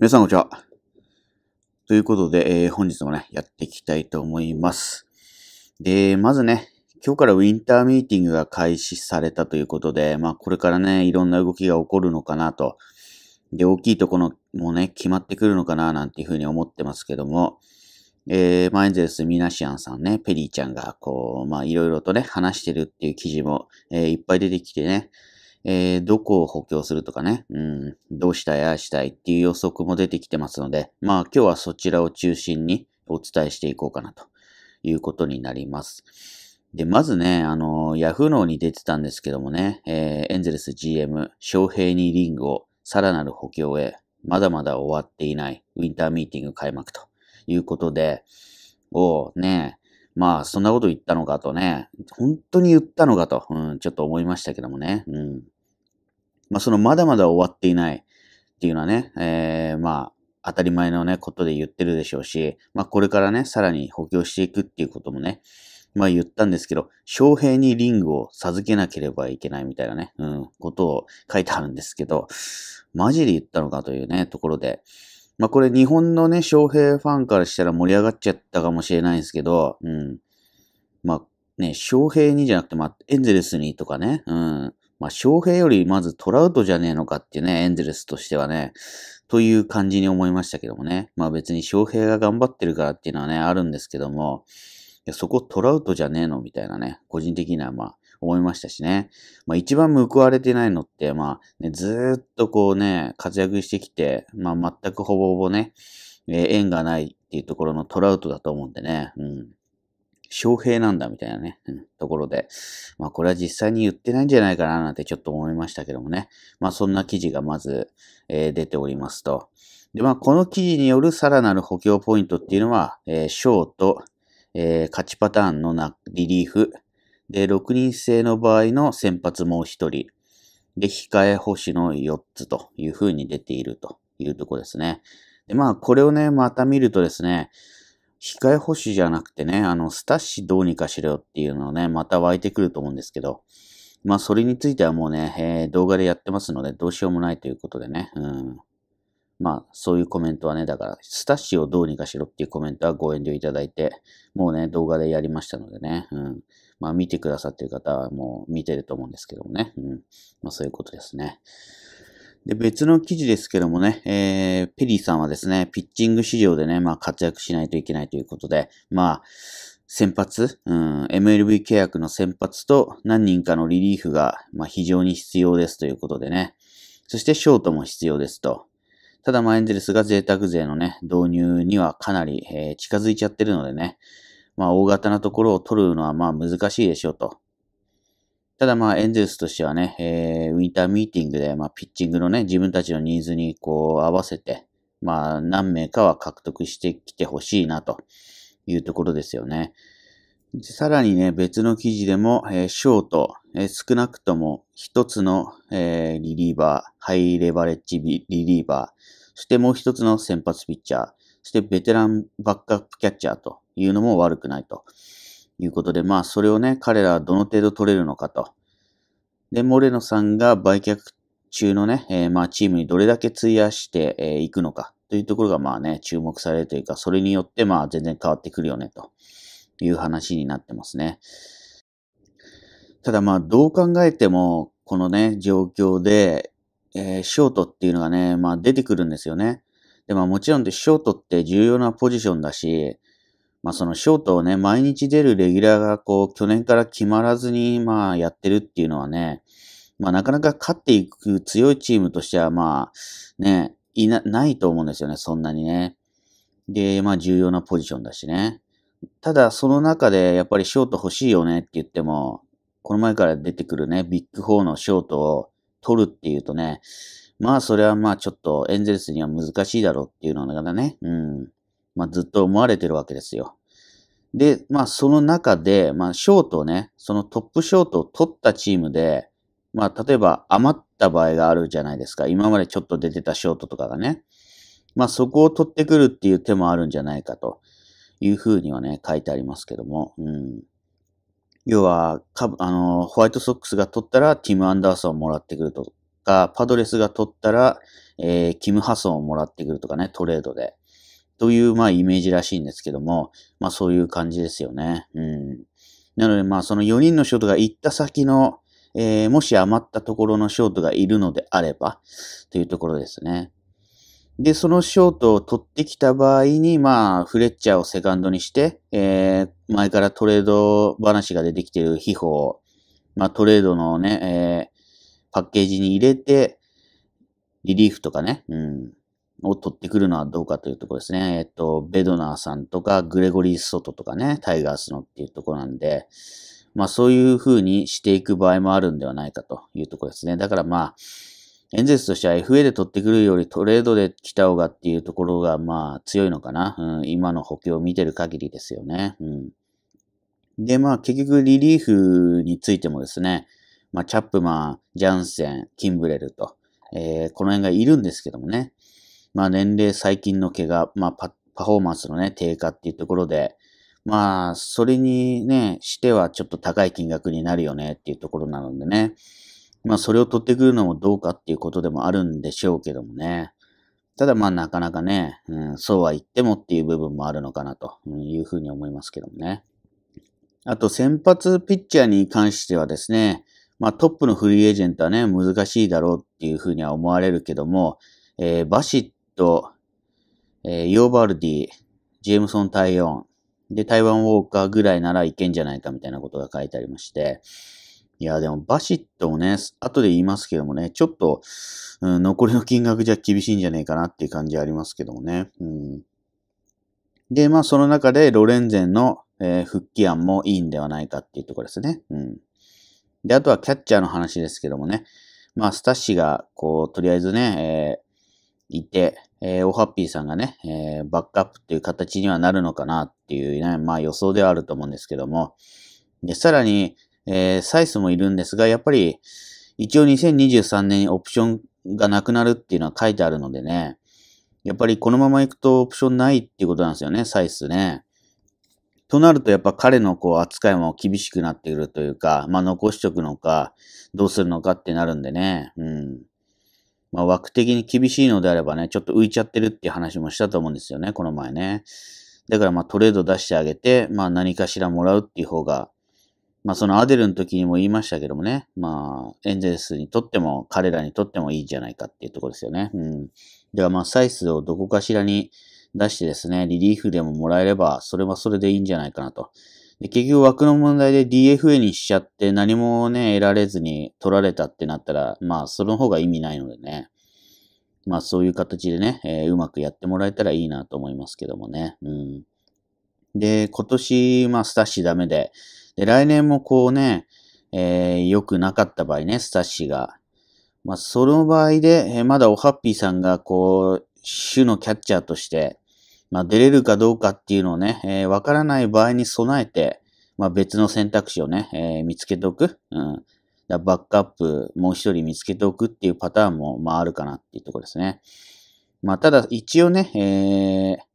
皆さんこんにちは。ということで、えー、本日もね、やっていきたいと思います。で、まずね、今日からウィンターミーティングが開始されたということで、まあこれからね、いろんな動きが起こるのかなと。で、大きいところもね、決まってくるのかななんていうふうに思ってますけども、えー、エンゼルスミナシアンさんね、ペリーちゃんがこう、まあいろいろとね、話してるっていう記事も、えー、いっぱい出てきてね、えー、どこを補強するとかね、うん、どうしたい、ああしたいっていう予測も出てきてますので、まあ今日はそちらを中心にお伝えしていこうかなということになります。で、まずね、あの、ヤフーノーに出てたんですけどもね、えー、エンゼルス GM、翔平にリングをさらなる補強へ、まだまだ終わっていないウィンターミーティング開幕ということで、をね、まあ、そんなこと言ったのかとね、本当に言ったのかと、うん、ちょっと思いましたけどもね。うん。まあ、そのまだまだ終わっていないっていうのはね、えー、まあ、当たり前のね、ことで言ってるでしょうし、まあ、これからね、さらに補強していくっていうこともね、まあ言ったんですけど、翔平にリングを授けなければいけないみたいなね、うん、ことを書いてあるんですけど、マジで言ったのかというね、ところで、まあこれ日本のね、翔平ファンからしたら盛り上がっちゃったかもしれないんですけど、うん。まあね、翔平にじゃなくて、まあエンゼルスにとかね、うん。まあ翔平よりまずトラウトじゃねえのかっていうね、エンゼルスとしてはね、という感じに思いましたけどもね。まあ別に翔平が頑張ってるからっていうのはね、あるんですけども、そこトラウトじゃねえのみたいなね、個人的にはまあ、思いましたしね。まあ一番報われてないのって、まあ、ね、ずっとこうね、活躍してきて、まあ全くほぼほぼね、えー、縁がないっていうところのトラウトだと思うんでね。うん。翔平なんだみたいなね、うん、ところで。まあこれは実際に言ってないんじゃないかななんてちょっと思いましたけどもね。まあそんな記事がまず、えー、出ておりますと。で、まあこの記事によるさらなる補強ポイントっていうのは、えー、ショート、えー、勝ちパターンのなリリーフ、で、6人制の場合の先発もう1人。で、控え星の4つという風に出ているというとこですね。で、まあ、これをね、また見るとですね、控え保守じゃなくてね、あの、スタッシどうにかしろよっていうのをね、また湧いてくると思うんですけど、まあ、それについてはもうね、えー、動画でやってますので、どうしようもないということでね、うん。まあ、そういうコメントはね、だから、スタッシをどうにかしろっていうコメントはご遠慮いただいて、もうね、動画でやりましたのでね、うん。まあ見てくださってる方はもう見てると思うんですけどもね。うん。まあそういうことですね。で、別の記事ですけどもね、えー、ペリーさんはですね、ピッチング市場でね、まあ活躍しないといけないということで、まあ、先発、うん、MLB 契約の先発と何人かのリリーフが、まあ、非常に必要ですということでね。そしてショートも必要ですと。ただ、まあ、エンゼルスが贅沢税のね、導入にはかなり、えー、近づいちゃってるのでね、まあ、大型なところを取るのはまあ難しいでしょうと。ただまあ、エンゼルスとしてはね、えー、ウィンターミーティングで、まあ、ピッチングのね、自分たちのニーズにこう合わせて、まあ、何名かは獲得してきてほしいなというところですよね。さらにね、別の記事でも、えー、ショート、えー、少なくとも一つの、えー、リリーバー、ハイレバレッジリリーバー、そしてもう一つの先発ピッチャー、そしてベテランバックアップキャッチャーというのも悪くないということで、まあ、それをね、彼らはどの程度取れるのかと。で、モレノさんが売却中のね、えー、まあ、チームにどれだけ費やしてい、えくのかというところが、まあね、注目されるというか、それによって、まあ、全然変わってくるよね、という話になってますね。ただまあ、どう考えても、このね、状況で、えー、ショートっていうのがね、まあ出てくるんですよね。で、まあもちろんで、ショートって重要なポジションだし、まあそのショートをね、毎日出るレギュラーがこう、去年から決まらずに、まあやってるっていうのはね、まあなかなか勝っていく強いチームとしては、まあ、ね、いな、ないと思うんですよね、そんなにね。で、まあ重要なポジションだしね。ただ、その中でやっぱりショート欲しいよねって言っても、この前から出てくるね、ビッグ4のショートを取るっていうとね、まあそれはまあちょっとエンゼルスには難しいだろうっていうのがね、うん。まあ、ずっと思われてるわけですよ。で、まあ、その中で、まあ、ショートをね、そのトップショートを取ったチームで、まあ、例えば余った場合があるじゃないですか。今までちょっと出てたショートとかがね。まあ、そこを取ってくるっていう手もあるんじゃないかというふうにはね、書いてありますけども。うん。要は、かあの、ホワイトソックスが取ったら、ティム・アンダーソンをもらってくるとか、パドレスが取ったら、えー、キム・ハソンをもらってくるとかね、トレードで。という、まあ、イメージらしいんですけども、まあ、そういう感じですよね。うん。なので、まあ、その4人のショートが行った先の、えー、もし余ったところのショートがいるのであれば、というところですね。で、そのショートを取ってきた場合に、まあ、フレッチャーをセカンドにして、えー、前からトレード話が出てきている秘宝まあ、トレードのね、えー、パッケージに入れて、リリーフとかね、うん、を取ってくるのはどうかというところですね。えっと、ベドナーさんとか、グレゴリー・ソトとかね、タイガースのっていうところなんで、まあそういうふうにしていく場合もあるんではないかというところですね。だからまあ、エンゼルスとしては FA で取ってくるよりトレードで来た方がっていうところがまあ強いのかな。うん、今の補強を見てる限りですよね。うん。で、まあ結局リリーフについてもですね、まあチャップマン、ジャンセン、キンブレルと、えー、この辺がいるんですけどもね。まあ、年齢、最近の怪我、まあパ、パフォーマンスのね、低下っていうところで、まあ、それにね、してはちょっと高い金額になるよねっていうところなのでね。まあ、それを取ってくるのもどうかっていうことでもあるんでしょうけどもね。ただまあ、なかなかね、うん、そうは言ってもっていう部分もあるのかなというふうに思いますけどもね。あと、先発ピッチャーに関してはですね、まあ、トップのフリーエージェントはね、難しいだろうっていうふうには思われるけども、えー、バシト、えー、ヨーバルディ、ジェームソン・タイオン、で、台湾ウォーカーぐらいならいけんじゃないかみたいなことが書いてありまして、いや、でもバシッともね、後で言いますけどもね、ちょっと、うん、残りの金額じゃ厳しいんじゃねえかなっていう感じありますけどもね。うん、で、まあその中でロレンゼンの、えー、復帰案もいいんではないかっていうところですね。うん、で、あとはキャッチャーの話ですけどもね、まあスタッシが、こう、とりあえずね、えーいて、えー、おハッピーさんがね、えー、バックアップっていう形にはなるのかなっていうね、まあ予想ではあると思うんですけども、で、さらに、えー、サイスもいるんですが、やっぱり、一応2023年にオプションがなくなるっていうのは書いてあるのでね、やっぱりこのまま行くとオプションないっていうことなんですよね、サイスね。となると、やっぱ彼のこう扱いも厳しくなってくるというか、まあ残しとくのか、どうするのかってなるんでね、うん。まあ、枠的に厳しいのであればね、ちょっと浮いちゃってるっていう話もしたと思うんですよね、この前ね。だからまあトレード出してあげて、まあ何かしらもらうっていう方が、まあそのアデルの時にも言いましたけどもね、まあエンゼルスにとっても彼らにとってもいいじゃないかっていうところですよね。うん。ではまあサイスをどこかしらに出してですね、リリーフでももらえれば、それはそれでいいんじゃないかなと。で、結局枠の問題で DFA にしちゃって何もね、得られずに取られたってなったら、まあ、その方が意味ないのでね。まあ、そういう形でね、えー、うまくやってもらえたらいいなと思いますけどもね。うん。で、今年、まあ、スタッシダメで、で、来年もこうね、えー、良くなかった場合ね、スタッシが。まあ、その場合で、えー、まだおハッピーさんが、こう、主のキャッチャーとして、まあ、出れるかどうかっていうのをね、えわ、ー、からない場合に備えて、まあ、別の選択肢をね、えー、見つけておく。うん。だバックアップ、もう一人見つけておくっていうパターンも、まあ、あるかなっていうところですね。まあ、ただ、一応ね、えー、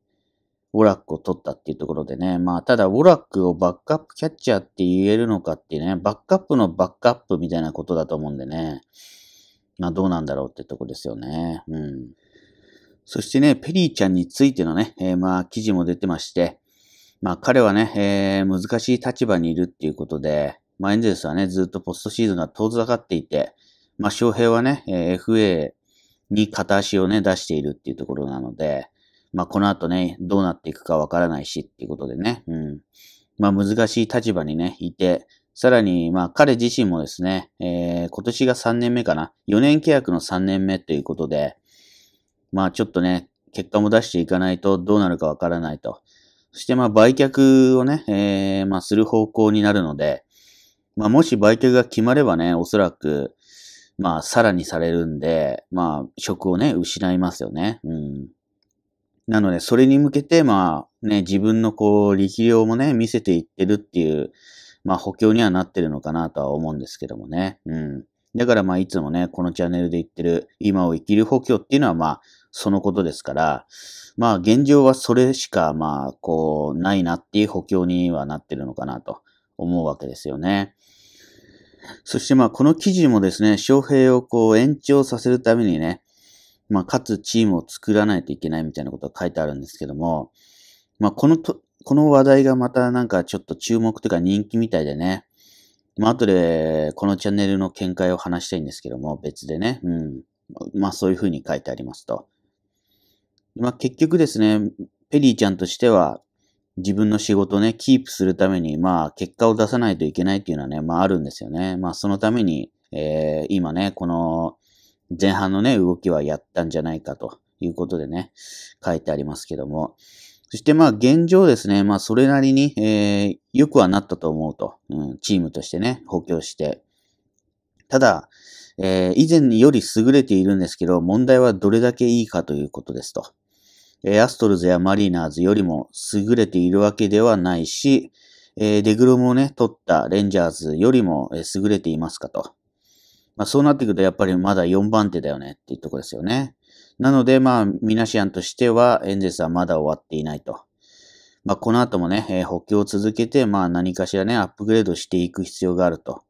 ウォラックを取ったっていうところでね、まあ、ただ、ウォラックをバックアップキャッチャーって言えるのかっていうね、バックアップのバックアップみたいなことだと思うんでね、まあ、どうなんだろうってとこですよね。うん。そしてね、ペリーちゃんについてのね、えー、まあ記事も出てまして、まあ彼はね、えー、難しい立場にいるっていうことで、まあエンゼルスはね、ずっとポストシーズンが遠ざかっていて、まあ翔平はね、えー、FA に片足をね、出しているっていうところなので、まあこの後ね、どうなっていくかわからないしっていうことでね、うん。まあ難しい立場にね、いて、さらに、まあ彼自身もですね、えー、今年が3年目かな、4年契約の3年目ということで、まあちょっとね、結果も出していかないとどうなるかわからないと。そしてまあ売却をね、えー、まあする方向になるので、まあもし売却が決まればね、おそらく、まあさらにされるんで、まあ職をね、失いますよね。うん。なので、それに向けて、まあね、自分のこう力量もね、見せていってるっていう、まあ補強にはなってるのかなとは思うんですけどもね。うん。だからまあいつもね、このチャンネルで言ってる今を生きる補強っていうのはまあそのことですから、まあ現状はそれしかまあこうないなっていう補強にはなってるのかなと思うわけですよね。そしてまあこの記事もですね、翔平をこう延長させるためにね、まあかつチームを作らないといけないみたいなことが書いてあるんですけども、まあこのと、この話題がまたなんかちょっと注目というか人気みたいでね、まあ後でこのチャンネルの見解を話したいんですけども、別でね、うん。まあそういうふうに書いてありますと。まあ、結局ですね、ペリーちゃんとしては、自分の仕事をね、キープするために、まあ、結果を出さないといけないっていうのはね、まあ、あるんですよね。まあ、そのために、えー、今ね、この、前半のね、動きはやったんじゃないかということでね、書いてありますけども。そしてまあ現状ですね、まあそれなりに、えー、よくはなったと思うと、うん。チームとしてね、補強して。ただ、えー、以前より優れているんですけど、問題はどれだけいいかということですと。えアストルズやマリーナーズよりも優れているわけではないし、えデグロムをね、取ったレンジャーズよりも、優れていますかと。まあそうなってくるとやっぱりまだ4番手だよねっていうとこですよね。なのでまあミナシアンとしてはエンゼスはまだ終わっていないと。まあこの後もね、補強を続けてまあ何かしらね、アップグレードしていく必要があると。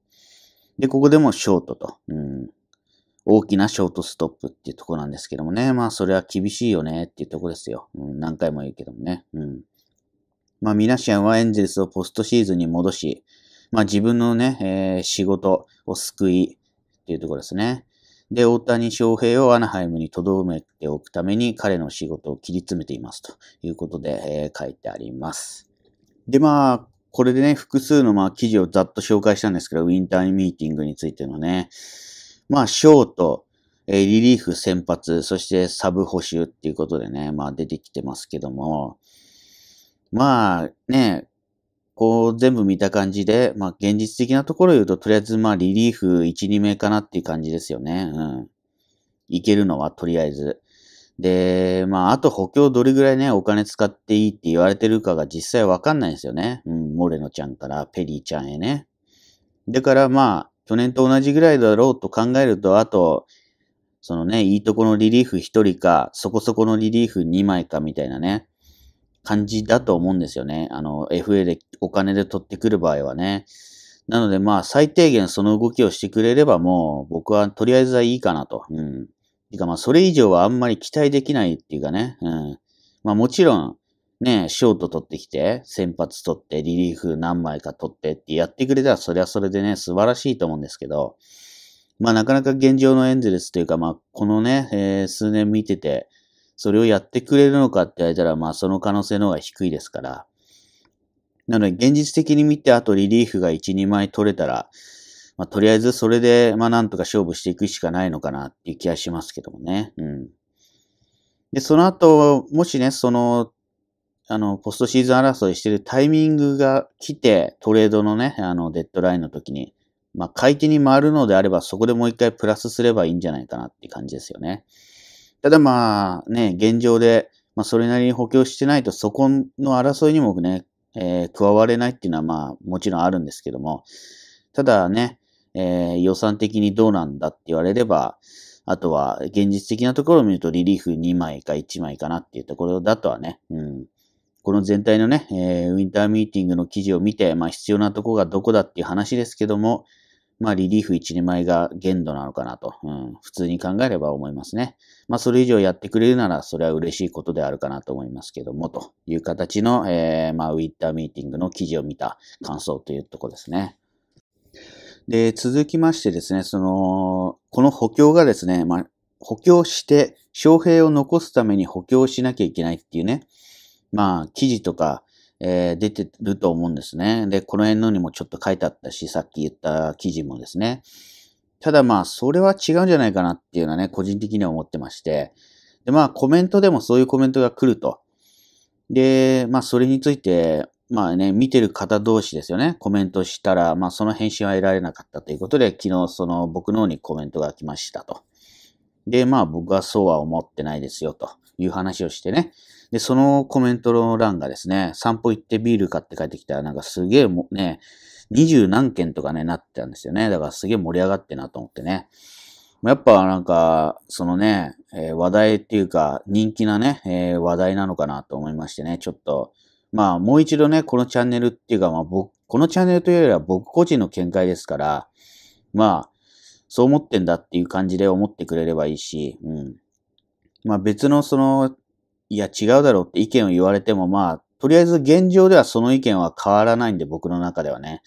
で、ここでもショートと。うん大きなショートストップっていうとこなんですけどもね。まあ、それは厳しいよねっていうとこですよ。うん、何回も言うけどもね。うん。まあ、ミナシアンはエンゼルスをポストシーズンに戻し、まあ、自分のね、えー、仕事を救いっていうところですね。で、大谷翔平をアナハイムに留めておくために彼の仕事を切り詰めていますということで、えー、書いてあります。で、まあ、これでね、複数のまあ記事をざっと紹介したんですけど、ウィンターミーティングについてのね、まあ、ショート、えリリーフ先発、そしてサブ補修っていうことでね、まあ出てきてますけども、まあね、こう全部見た感じで、まあ現実的なところ言うと、とりあえずまあリリーフ1、2名かなっていう感じですよね。うん。いけるのはとりあえず。で、まああと補強どれぐらいね、お金使っていいって言われてるかが実際わかんないんですよね。うん、モレノちゃんからペリーちゃんへね。だからまあ、去年と同じぐらいだろうと考えると、あと、そのね、いいとこのリリーフ1人か、そこそこのリリーフ2枚かみたいなね、感じだと思うんですよね。あの、FA でお金で取ってくる場合はね。なのでまあ、最低限その動きをしてくれればもう、僕はとりあえずはいいかなと。うん。てかまあ、それ以上はあんまり期待できないっていうかね。うん。まあもちろん、ね、ショート取ってきて、先発取って、リリーフ何枚か取ってってやってくれたら、それはそれでね、素晴らしいと思うんですけど、まあなかなか現状のエンゼルスというか、まあこのね、えー、数年見てて、それをやってくれるのかって言われたら、まあその可能性の方が低いですから。なので現実的に見て、あとリリーフが1、2枚取れたら、まあとりあえずそれで、まあなんとか勝負していくしかないのかなっていう気はしますけどもね。うん。で、その後、もしね、そのあの、ポストシーズン争いしてるタイミングが来て、トレードのね、あの、デッドラインの時に、まあ、買い手に回るのであれば、そこでもう一回プラスすればいいんじゃないかなって感じですよね。ただまあ、ね、現状で、まあ、それなりに補強してないと、そこの争いにもね、えー、加われないっていうのはまあ、もちろんあるんですけども、ただね、えー、予算的にどうなんだって言われれば、あとは現実的なところを見るとリリーフ2枚か1枚かなっていうところだとはね、うん、この全体のね、えー、ウィンターミーティングの記事を見て、まあ必要なとこがどこだっていう話ですけども、まあリリーフ1、2枚が限度なのかなと、うん、普通に考えれば思いますね。まあそれ以上やってくれるなら、それは嬉しいことであるかなと思いますけども、という形の、えー、まあウィンターミーティングの記事を見た感想というとこですね。で、続きましてですね、その、この補強がですね、まあ補強して、将平を残すために補強しなきゃいけないっていうね、まあ、記事とか、えー、出てると思うんですね。で、この辺のにもちょっと書いてあったし、さっき言った記事もですね。ただまあ、それは違うんじゃないかなっていうのはね、個人的には思ってまして。で、まあ、コメントでもそういうコメントが来ると。で、まあ、それについて、まあね、見てる方同士ですよね。コメントしたら、まあ、その返信は得られなかったということで、昨日、その、僕の方にコメントが来ましたと。で、まあ、僕はそうは思ってないですよと。いう話をしてね。で、そのコメントの欄がですね、散歩行ってビール買って帰ってきたらなんかすげえもね、二十何件とかね、なってたんですよね。だからすげえ盛り上がってなと思ってね。やっぱなんか、そのね、えー、話題っていうか、人気なね、えー、話題なのかなと思いましてね、ちょっと、まあもう一度ね、このチャンネルっていうか、まあ僕、このチャンネルというよりは僕個人の見解ですから、まあ、そう思ってんだっていう感じで思ってくれればいいし、うん。まあ別のその、いや違うだろうって意見を言われてもまあ、とりあえず現状ではその意見は変わらないんで僕の中ではね。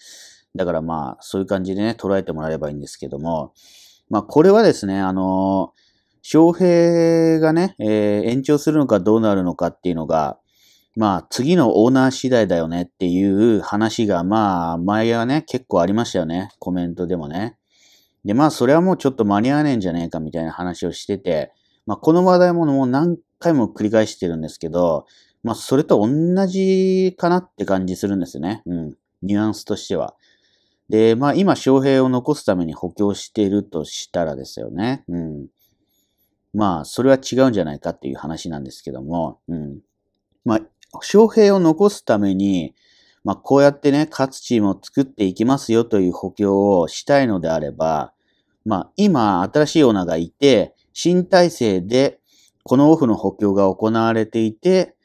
だからまあそういう感じでね、捉えてもらえればいいんですけども、まあこれはですね、あの翔平がね、えー、延長するのかどうなるのかっていうのが、まあ次のオーナー次第だよねっていう話がまあ前はね結構ありましたよね。コメントでもね。でまあそれはもうちょっと間に合わねえんじゃねえかみたいな話をしてて、まあ、この話題ももう何回も繰り返してるんですけど、まあ、それと同じかなって感じするんですよね。うん。ニュアンスとしては。で、まあ、今、翔平を残すために補強しているとしたらですよね。うん。まあ、それは違うんじゃないかっていう話なんですけども、うん。まあ、翔平を残すために、まあ、こうやってね、勝つチームを作っていきますよという補強をしたいのであれば、まあ、今、新しいオーナーがいて、新体制で、このオフの補強が行われていて、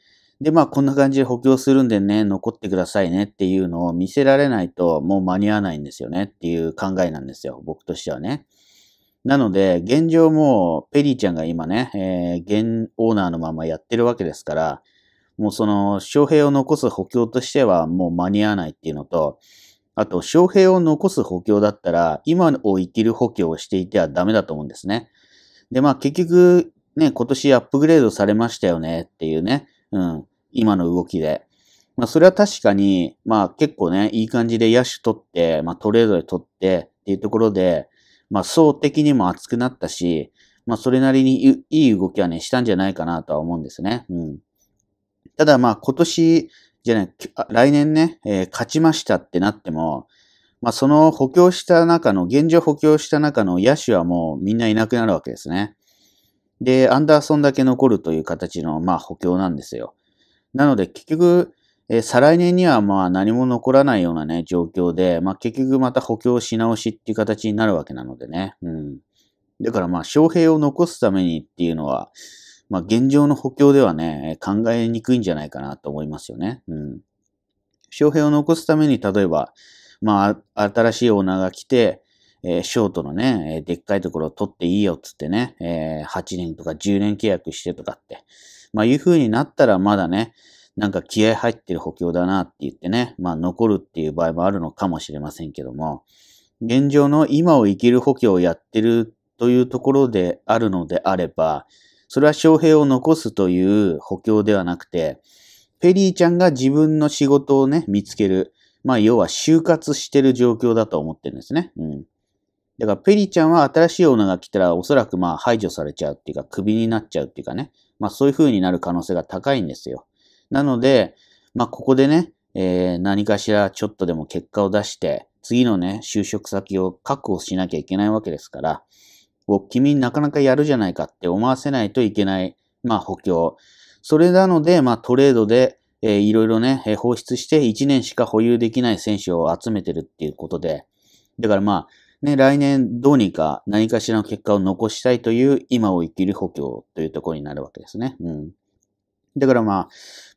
で、まあ、こんな感じで補強するんでね、残ってくださいねっていうのを見せられないと、もう間に合わないんですよねっていう考えなんですよ。僕としてはね。なので、現状もペリーちゃんが今ね、えー、現オーナーのままやってるわけですから、もうその、翔平を残す補強としてはもう間に合わないっていうのと、あと、翔平を残す補強だったら、今を生きる補強をしていてはダメだと思うんですね。で、まあ結局、ね、今年アップグレードされましたよねっていうね、うん、今の動きで。まあそれは確かに、まあ結構ね、いい感じで野手取って、まあトレードで取ってっていうところで、まあ層的にも熱くなったし、まあそれなりにいい動きはね、したんじゃないかなとは思うんですね。うん。ただまあ今年、じゃない、来年ね、えー、勝ちましたってなっても、まあ、その補強した中の、現状補強した中の野手はもうみんないなくなるわけですね。で、アンダーソンだけ残るという形の、まあ、補強なんですよ。なので、結局、えー、再来年にはまあ何も残らないようなね、状況で、まあ、結局また補強し直しっていう形になるわけなのでね。うん。だからまあ、将平を残すためにっていうのは、まあ、現状の補強ではね、考えにくいんじゃないかなと思いますよね。うん。将平を残すために、例えば、まあ、新しいオーナーが来て、えー、ショートのね、えでっかいところを取っていいよっつってね、えー、8年とか10年契約してとかって、まあいう風になったらまだね、なんか気合入ってる補強だなって言ってね、まあ残るっていう場合もあるのかもしれませんけども、現状の今を生きる補強をやってるというところであるのであれば、それは翔平を残すという補強ではなくて、ペリーちゃんが自分の仕事をね、見つける。まあ、要は就活してる状況だと思ってるんですね。うん。だから、ペリーちゃんは新しいオーナーが来たら、おそらくまあ、排除されちゃうっていうか、クビになっちゃうっていうかね。まあ、そういう風になる可能性が高いんですよ。なので、まあ、ここでね、えー、何かしらちょっとでも結果を出して、次のね、就職先を確保しなきゃいけないわけですから、お、君なかなかやるじゃないかって思わせないといけない、まあ補強。それなので、まあトレードで、えー、いろいろね、え放出して1年しか保有できない選手を集めてるっていうことで、だからまあ、ね、来年どうにか何かしらの結果を残したいという今を生きる補強というところになるわけですね。うん。だからまあ、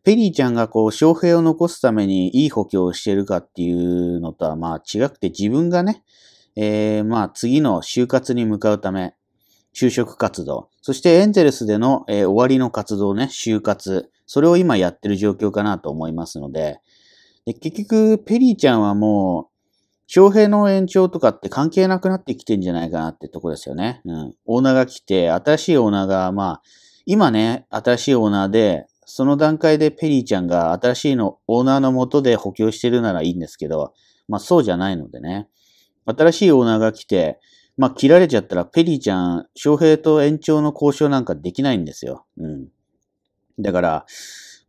ペリーちゃんがこう、翔平を残すためにいい補強をしてるかっていうのとはまあ違くて自分がね、えー、まあ次の就活に向かうため、就職活動、そしてエンゼルスでの、えー、終わりの活動ね、就活、それを今やってる状況かなと思いますので、で結局、ペリーちゃんはもう、翔平の延長とかって関係なくなってきてんじゃないかなってとこですよね。うん。オーナーが来て、新しいオーナーが、まあ、今ね、新しいオーナーで、その段階でペリーちゃんが新しいの、オーナーのもとで補強してるならいいんですけど、まあそうじゃないのでね。新しいオーナーが来て、まあ、切られちゃったら、ペリーちゃん、翔平と延長の交渉なんかできないんですよ。うん。だから、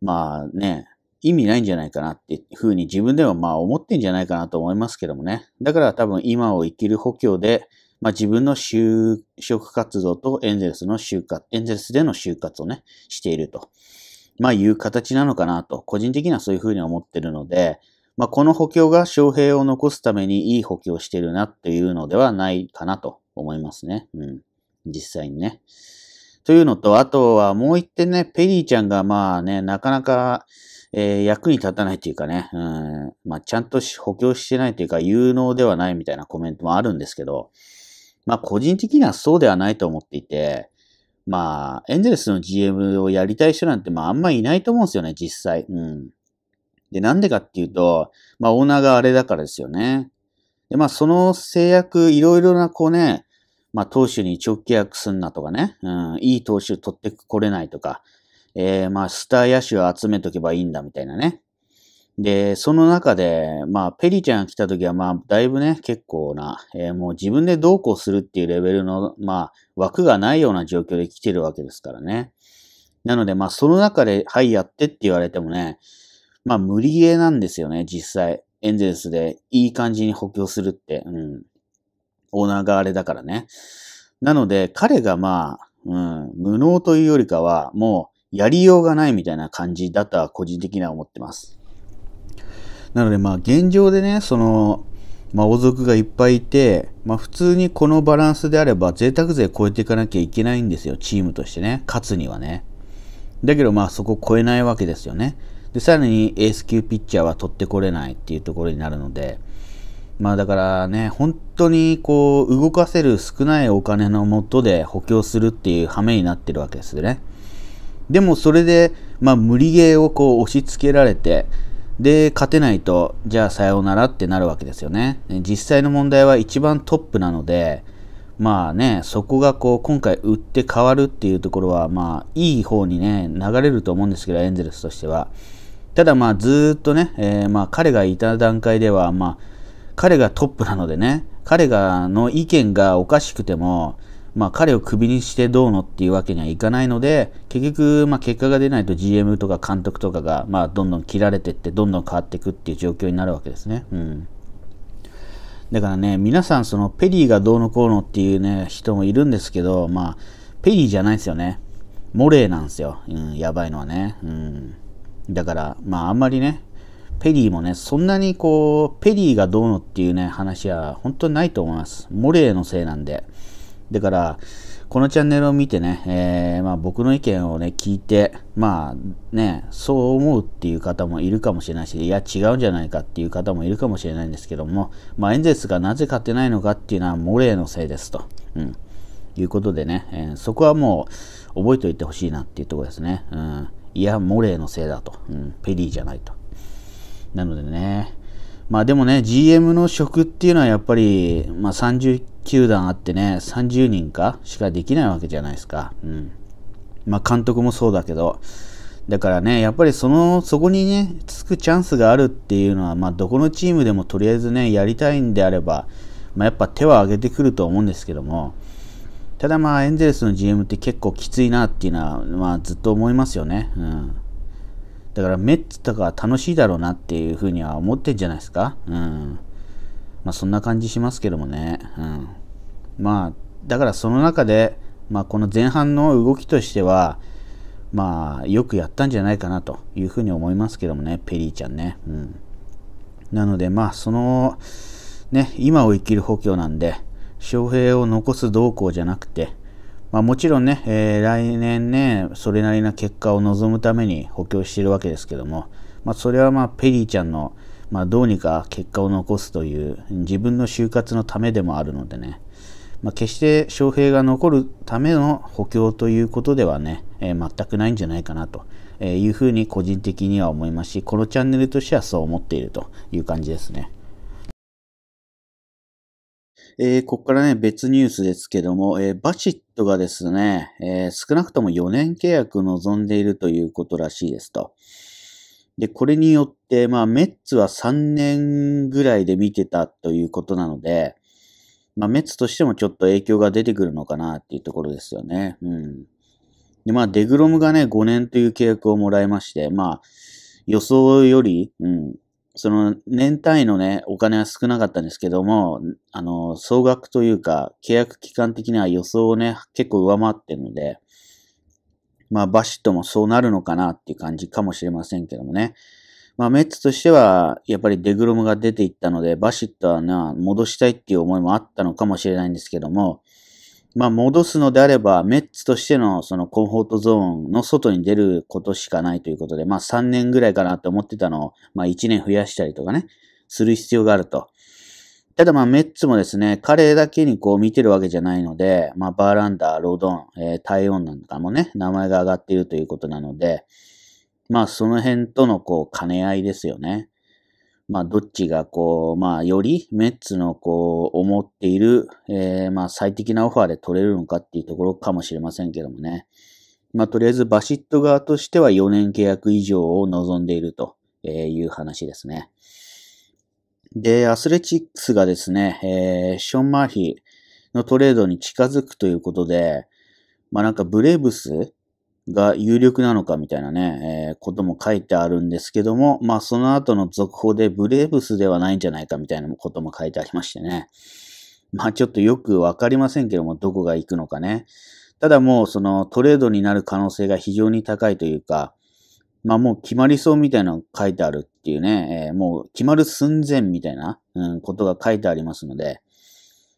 まあね、意味ないんじゃないかなっていうふうに自分ではまあ思ってんじゃないかなと思いますけどもね。だから多分今を生きる補強で、まあ自分の就職活動とエンゼルスの就活、エンゼルスでの就活をね、していると。まあいう形なのかなと、個人的にはそういうふうに思ってるので、まあ、この補強が翔平を残すためにいい補強してるなっていうのではないかなと思いますね。うん。実際にね。というのと、あとはもう一点ね、ペリーちゃんがまあね、なかなか、えー、役に立たないというかね、うん、まあちゃんと補強してないというか、有能ではないみたいなコメントもあるんですけど、まあ個人的にはそうではないと思っていて、まあ、エンゼルスの GM をやりたい人なんて、まああんまいないと思うんですよね、実際。うん。で、なんでかっていうと、まあ、オーナーがあれだからですよね。で、まあ、その制約、いろいろな、こうね、まあ、投手に直契約すんなとかね、うん、いい投手取ってこれないとか、えー、まあ、スター野手を集めとけばいいんだみたいなね。で、その中で、まあ、ペリちゃんが来た時は、まあ、だいぶね、結構な、えー、もう自分でどうこうするっていうレベルの、まあ、枠がないような状況で来てるわけですからね。なので、まあ、その中で、はい、やってって言われてもね、まあ無理ゲーなんですよね、実際。エンゼルスでいい感じに補強するって、うん。オーナーがあれだからね。なので、彼がまあ、うん、無能というよりかは、もう、やりようがないみたいな感じだとは個人的には思ってます。なので、まあ、現状でね、その、まあ、王族がいっぱいいて、まあ、普通にこのバランスであれば、贅沢税超えていかなきゃいけないんですよ、チームとしてね。勝つにはね。だけど、まあ、そこ超えないわけですよね。で、さらにエース級ピッチャーは取ってこれないっていうところになるので、まあだからね、本当にこう、動かせる少ないお金のもとで補強するっていう羽目になってるわけですよね。でもそれで、まあ無理ゲーをこう押し付けられて、で、勝てないと、じゃあさようならってなるわけですよね。実際の問題は一番トップなので、まあね、そこがこう、今回売って変わるっていうところは、まあ、いい方にね、流れると思うんですけど、エンゼルスとしては。ただまあずっとね、えー、まあ彼がいた段階では、まあ彼がトップなのでね、彼がの意見がおかしくても、まあ彼をクビにしてどうのっていうわけにはいかないので、結局、まあ結果が出ないと GM とか監督とかが、まあどんどん切られてって、どんどん変わっていくっていう状況になるわけですね。うん。だからね、皆さんそのペリーがどうのこうのっていうね、人もいるんですけど、まあ、ペリーじゃないですよね。モレーなんですよ。うん、やばいのはね。うん。だから、まああんまりね、ペリーもね、そんなにこう、ペリーがどうのっていうね、話は本当にないと思います。モレーのせいなんで。だから、このチャンネルを見てね、えー、まあ、僕の意見をね、聞いて、まあね、そう思うっていう方もいるかもしれないし、いや、違うんじゃないかっていう方もいるかもしれないんですけども、まあ、エンゼルスがなぜ勝てないのかっていうのは、モレーのせいですと。うん。いうことでね、えー、そこはもう覚えておいてほしいなっていうところですね。うん。いや、モレーのせいだと、うん、ペリーじゃないと。なのでね、まあでもね、GM の職っていうのはやっぱり、まあ、30球団あってね、30人かしかできないわけじゃないですか。うん。まあ監督もそうだけど、だからね、やっぱりその、そこにね、つくチャンスがあるっていうのは、まあ、どこのチームでもとりあえずね、やりたいんであれば、まあ、やっぱ手は上げてくると思うんですけども、ただまあエンゼルスの GM って結構きついなっていうのは、まあ、ずっと思いますよね。うん、だからメッツとか楽しいだろうなっていうふうには思ってんじゃないですか。うん、まあそんな感じしますけどもね。うん、まあだからその中で、まあ、この前半の動きとしては、まあよくやったんじゃないかなというふうに思いますけどもね、ペリーちゃんね。うん、なのでまあその、ね、今を生きる補強なんで、翔平を残す動向じゃなくて、まあ、もちろんね、えー、来年ね、それなりの結果を望むために補強しているわけですけども、まあ、それはまあペリーちゃんの、まあ、どうにか結果を残すという自分の就活のためでもあるのでね、まあ、決して翔平が残るための補強ということではね、えー、全くないんじゃないかなというふうに個人的には思いますし、このチャンネルとしてはそう思っているという感じですね。えー、ここからね、別ニュースですけども、えー、バチットがですね、えー、少なくとも4年契約望んでいるということらしいですと。で、これによって、まあ、メッツは3年ぐらいで見てたということなので、まあ、メッツとしてもちょっと影響が出てくるのかなっていうところですよね。うん。で、まあ、デグロムがね、5年という契約をもらいまして、まあ、予想より、うん、その年単位のね、お金は少なかったんですけども、あの、総額というか、契約期間的には予想をね、結構上回ってるので、まあ、バシッともそうなるのかなっていう感じかもしれませんけどもね。まあ、メッツとしては、やっぱりデグロムが出ていったので、バシッとはな、戻したいっていう思いもあったのかもしれないんですけども、まあ、戻すのであれば、メッツとしてのそのコンフォートゾーンの外に出ることしかないということで、まあ、3年ぐらいかなと思ってたのを、まあ、1年増やしたりとかね、する必要があると。ただまあ、メッツもですね、彼だけにこう見てるわけじゃないので、まあ、バーランダー、ロードン、えー、タイオンなんかもね、名前が上がっているということなので、まあ、その辺とのこう、兼ね合いですよね。まあ、どっちがこう、まあ、よりメッツのこう、思っている、えー、まあ、最適なオファーで取れるのかっていうところかもしれませんけどもね。まあ、とりあえずバシット側としては4年契約以上を望んでいるという話ですね。で、アスレチックスがですね、えー、ション・マーヒーのトレードに近づくということで、まあなんかブレーブスが有力なのかみたいなね、えー、ことも書いてあるんですけども、まあその後の続報でブレーブスではないんじゃないかみたいなことも書いてありましてね。まあちょっとよくわかりませんけども、どこが行くのかね。ただもうそのトレードになる可能性が非常に高いというか、まあもう決まりそうみたいなの書いてあるっていうね、えー、もう決まる寸前みたいな、うん、ことが書いてありますので、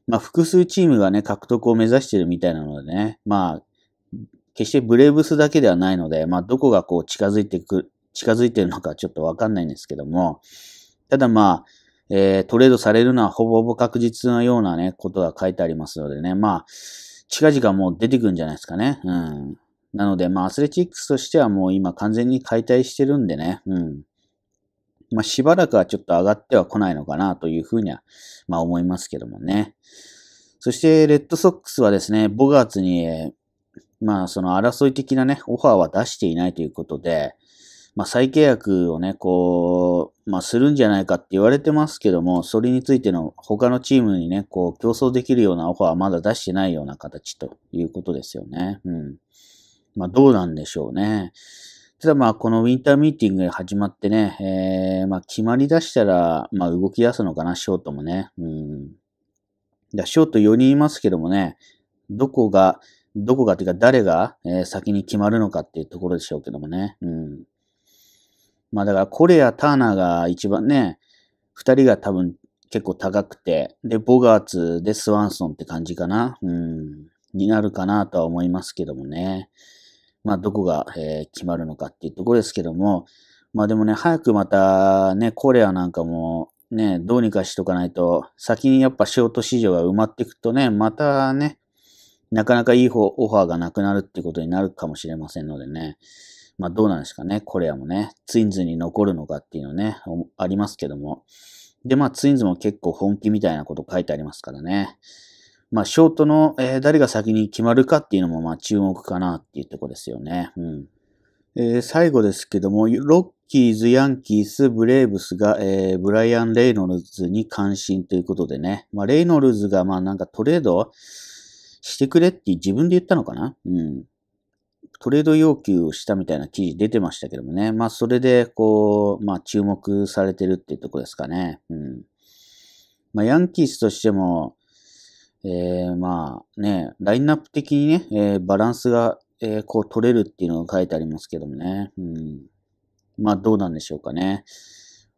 まあ複数チームがね、獲得を目指してるみたいなのでね、まあ決してブレーブスだけではないので、まあ、どこがこう近づいてく、近づいてるのかちょっとわかんないんですけども、ただまあ、えー、トレードされるのはほぼほぼ確実なようなね、ことが書いてありますのでね、まあ、近々もう出てくるんじゃないですかね。うん。なので、まあ、アスレチックスとしてはもう今完全に解体してるんでね、うん。まあ、しばらくはちょっと上がっては来ないのかなというふうには、まあ、思いますけどもね。そして、レッドソックスはですね、5月に、まあ、その争い的なね、オファーは出していないということで、まあ、再契約をね、こう、まあ、するんじゃないかって言われてますけども、それについての他のチームにね、こう、競争できるようなオファーはまだ出してないような形ということですよね。うん。まあ、どうなんでしょうね。ただまあ、このウィンターミーティングが始まってね、えー、まあ、決まり出したら、まあ、動き出すのかな、ショートもね。うん。だショート4人いますけどもね、どこが、どこがというか誰が、え先に決まるのかっていうところでしょうけどもね。うん。まあだからコレア、ターナーが一番ね、二人が多分結構高くて、で、ボガーツでスワンソンって感じかな。うん。になるかなとは思いますけどもね。まあどこが、え決まるのかっていうところですけども、まあでもね、早くまたね、コレアなんかもね、どうにかしとかないと、先にやっぱショート市場が埋まっていくとね、またね、なかなかいい方、オファーがなくなるってことになるかもしれませんのでね。まあどうなんですかね、コレアもね、ツインズに残るのかっていうのね、ありますけども。で、まあツインズも結構本気みたいなこと書いてありますからね。まあショートの、えー、誰が先に決まるかっていうのもまあ注目かなっていうとこですよね。うん。えー、最後ですけども、ロッキーズ、ヤンキース、ブレーブスが、えー、ブライアン・レイノルズに関心ということでね。まあレイノルズがまあなんかトレードしてくれって自分で言ったのかなうん。トレード要求をしたみたいな記事出てましたけどもね。まあ、それで、こう、まあ、注目されてるっていうとこですかね。うん。まあ、ヤンキースとしても、えー、まあね、ラインナップ的にね、えー、バランスが、えー、こう取れるっていうのが書いてありますけどもね。うん。まあ、どうなんでしょうかね。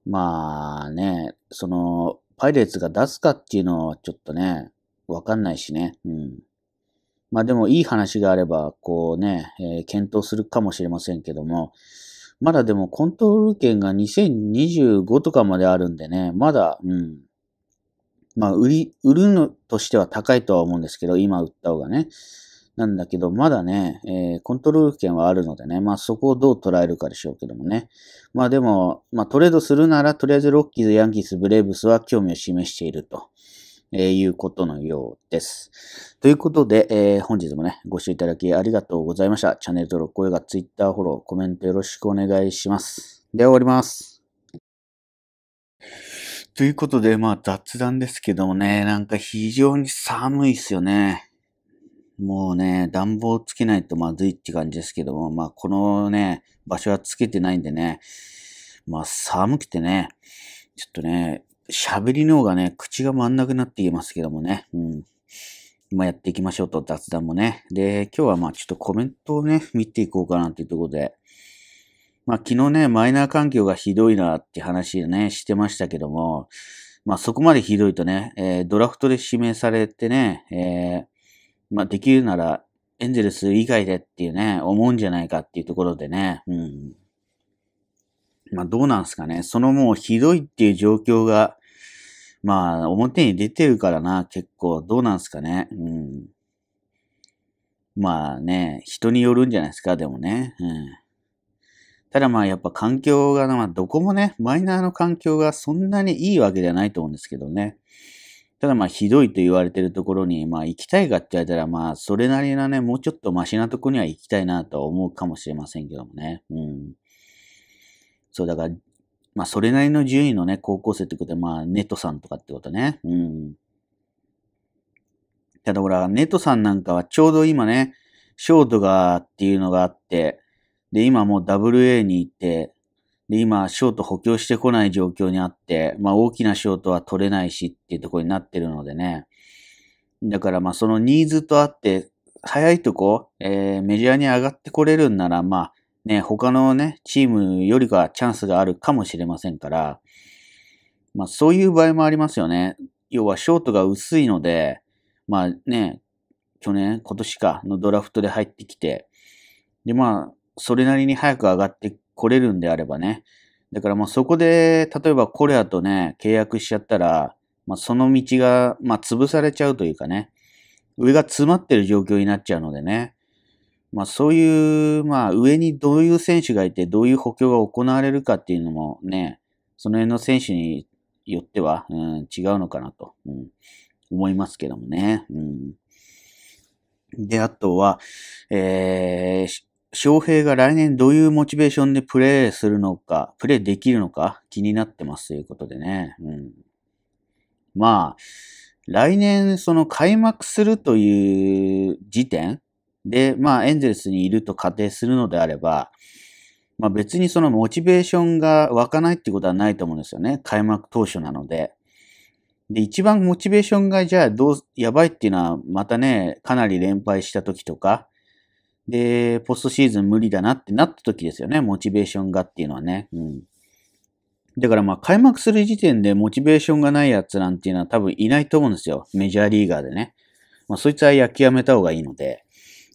まあね、その、パイレーツが出すかっていうのはちょっとね、わかんないしね。うん。まあでもいい話があれば、こうね、えー、検討するかもしれませんけども、まだでもコントロール権が2025とかまであるんでね、まだ、うん。まあ、売り、売るのとしては高いとは思うんですけど、今売った方がね。なんだけど、まだね、えー、コントロール権はあるのでね、まあそこをどう捉えるかでしょうけどもね。まあでも、まあトレードするなら、とりあえずロッキーズ、ヤンキース、ブレーブスは興味を示していると。えー、いうことのようです。ということで、えー、本日もね、ご視聴いただきありがとうございました。チャンネル登録、高評価、Twitter フォロー、コメントよろしくお願いします。では終わります。ということで、まあ雑談ですけどもね、なんか非常に寒いっすよね。もうね、暖房つけないとまずいって感じですけども、まあこのね、場所はつけてないんでね、まあ寒くてね、ちょっとね、喋りの方がね、口が回んなくなって言えますけどもね。うん。今やっていきましょうと雑談もね。で、今日はまあちょっとコメントをね、見ていこうかなっていうところで。まあ昨日ね、マイナー環境がひどいなって話ね、してましたけども、まあそこまでひどいとね、えー、ドラフトで指名されてね、えー、まあできるならエンゼルス以外でっていうね、思うんじゃないかっていうところでね、うん。まあどうなんすかね。そのもうひどいっていう状況が、まあ表に出てるからな、結構どうなんすかね。うん。まあね、人によるんじゃないですか、でもね。うん。ただまあやっぱ環境が、まあどこもね、マイナーの環境がそんなにいいわけではないと思うんですけどね。ただまあひどいと言われてるところに、まあ行きたいかって言われたら、まあそれなりなね、もうちょっとマシなとこには行きたいなとは思うかもしれませんけどもね。うん。そう、だから、まあ、それなりの順位のね、高校生ってことは、まあ、ネットさんとかってことね。うん。ただほら、ネットさんなんかはちょうど今ね、ショートがっていうのがあって、で、今もう WA に行って、で、今、ショート補強してこない状況にあって、まあ、大きなショートは取れないしっていうところになってるのでね。だから、まあ、そのニーズとあって、早いとこ、えー、メジャーに上がってこれるんなら、まあ、ね、他のね、チームよりかチャンスがあるかもしれませんから、まあそういう場合もありますよね。要はショートが薄いので、まあね、去年、今年かのドラフトで入ってきて、でまあ、それなりに早く上がってこれるんであればね、だからもうそこで、例えばコレアとね、契約しちゃったら、まあ、その道が、まあ、潰されちゃうというかね、上が詰まってる状況になっちゃうのでね、まあそういう、まあ上にどういう選手がいて、どういう補強が行われるかっていうのもね、その辺の選手によっては、うん、違うのかなと、うん、思いますけどもね。うん、で、あとは、えー、翔平が来年どういうモチベーションでプレイするのか、プレイできるのか気になってますということでね。うん、まあ、来年その開幕するという時点、で、まあ、エンゼルスにいると仮定するのであれば、まあ、別にそのモチベーションが湧かないってことはないと思うんですよね。開幕当初なので。で、一番モチベーションがじゃあどう、やばいっていうのは、またね、かなり連敗した時とか、で、ポストシーズン無理だなってなった時ですよね、モチベーションがっていうのはね。うん。だからまあ開幕する時点でモチベーションがないやつなんていうのは多分いないと思うんですよ。メジャーリーガーでね。まあそいつは焼きやめた方がいいので。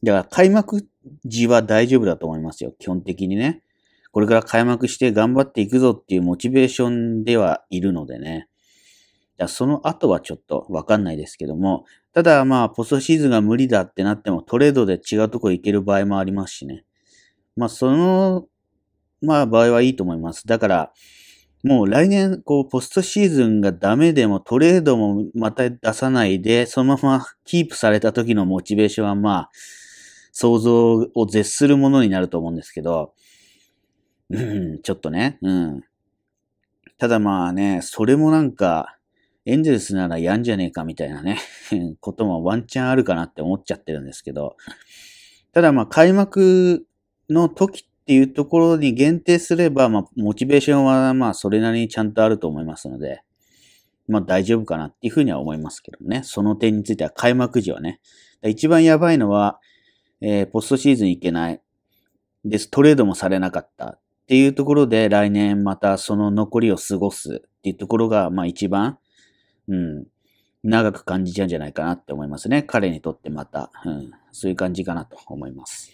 だから開幕時は大丈夫だと思いますよ。基本的にね。これから開幕して頑張っていくぞっていうモチベーションではいるのでね。その後はちょっとわかんないですけども、ただまあ、ポストシーズンが無理だってなっても、トレードで違うとこ行ける場合もありますしね。まあ、その、まあ、場合はいいと思います。だから、もう来年、こう、ポストシーズンがダメでも、トレードもまた出さないで、そのままキープされた時のモチベーションはまあ、想像を絶するものになると思うんですけど、うん、ちょっとね、うん。ただまあね、それもなんか、エンゼルスならやんじゃねえかみたいなね、こともワンチャンあるかなって思っちゃってるんですけど、ただまあ開幕の時っていうところに限定すれば、まあモチベーションはまあそれなりにちゃんとあると思いますので、まあ大丈夫かなっていうふうには思いますけどね。その点については開幕時はね。一番やばいのは、えー、ポストシーズン行けない。です。トレードもされなかった。っていうところで来年またその残りを過ごすっていうところが、まあ一番、うん、長く感じちゃうんじゃないかなって思いますね。彼にとってまた、うん、そういう感じかなと思います。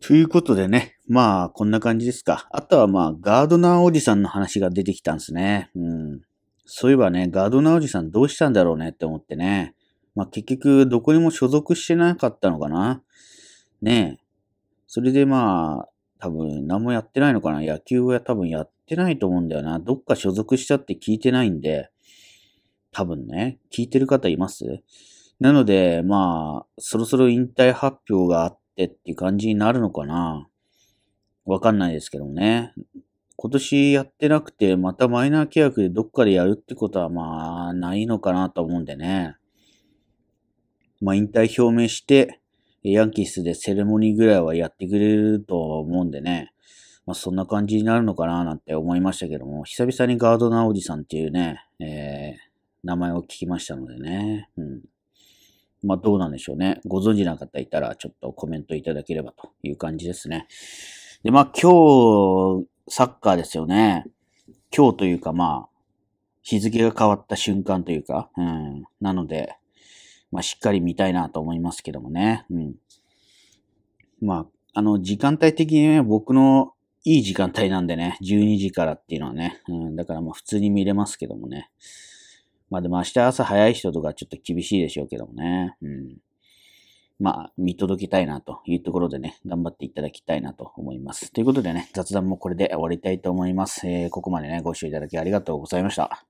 ということでね、まあこんな感じですか。あとはまあガードナーおじさんの話が出てきたんですね。うん、そういえばね、ガードナーおじさんどうしたんだろうねって思ってね。まあ、結局、どこにも所属してなかったのかな。ねえ。それでまあ、多分何もやってないのかな。野球は多分やってないと思うんだよな。どっか所属したって聞いてないんで、多分ね、聞いてる方いますなので、まあ、そろそろ引退発表があってっていう感じになるのかな。わかんないですけどもね。今年やってなくて、またマイナー契約でどっかでやるってことはまあ、ないのかなと思うんでね。まあ、引退表明して、ヤンキースでセレモニーぐらいはやってくれると思うんでね、まあ、そんな感じになるのかななんて思いましたけども、久々にガードナーおじさんっていうね、えー、名前を聞きましたのでね、うん。まあ、どうなんでしょうね。ご存知な方いたら、ちょっとコメントいただければという感じですね。で、まあ、今日、サッカーですよね。今日というか、まあ、日付が変わった瞬間というか、うん。なので、まあ、しっかり見たいなと思いますけどもね。うん。まあ、あの、時間帯的にね、僕のいい時間帯なんでね、12時からっていうのはね、うん、だからまあ普通に見れますけどもね。まあでも明日朝早い人とかちょっと厳しいでしょうけどもね。うん。まあ、見届けたいなというところでね、頑張っていただきたいなと思います。ということでね、雑談もこれで終わりたいと思います。えー、ここまでね、ご視聴いただきありがとうございました。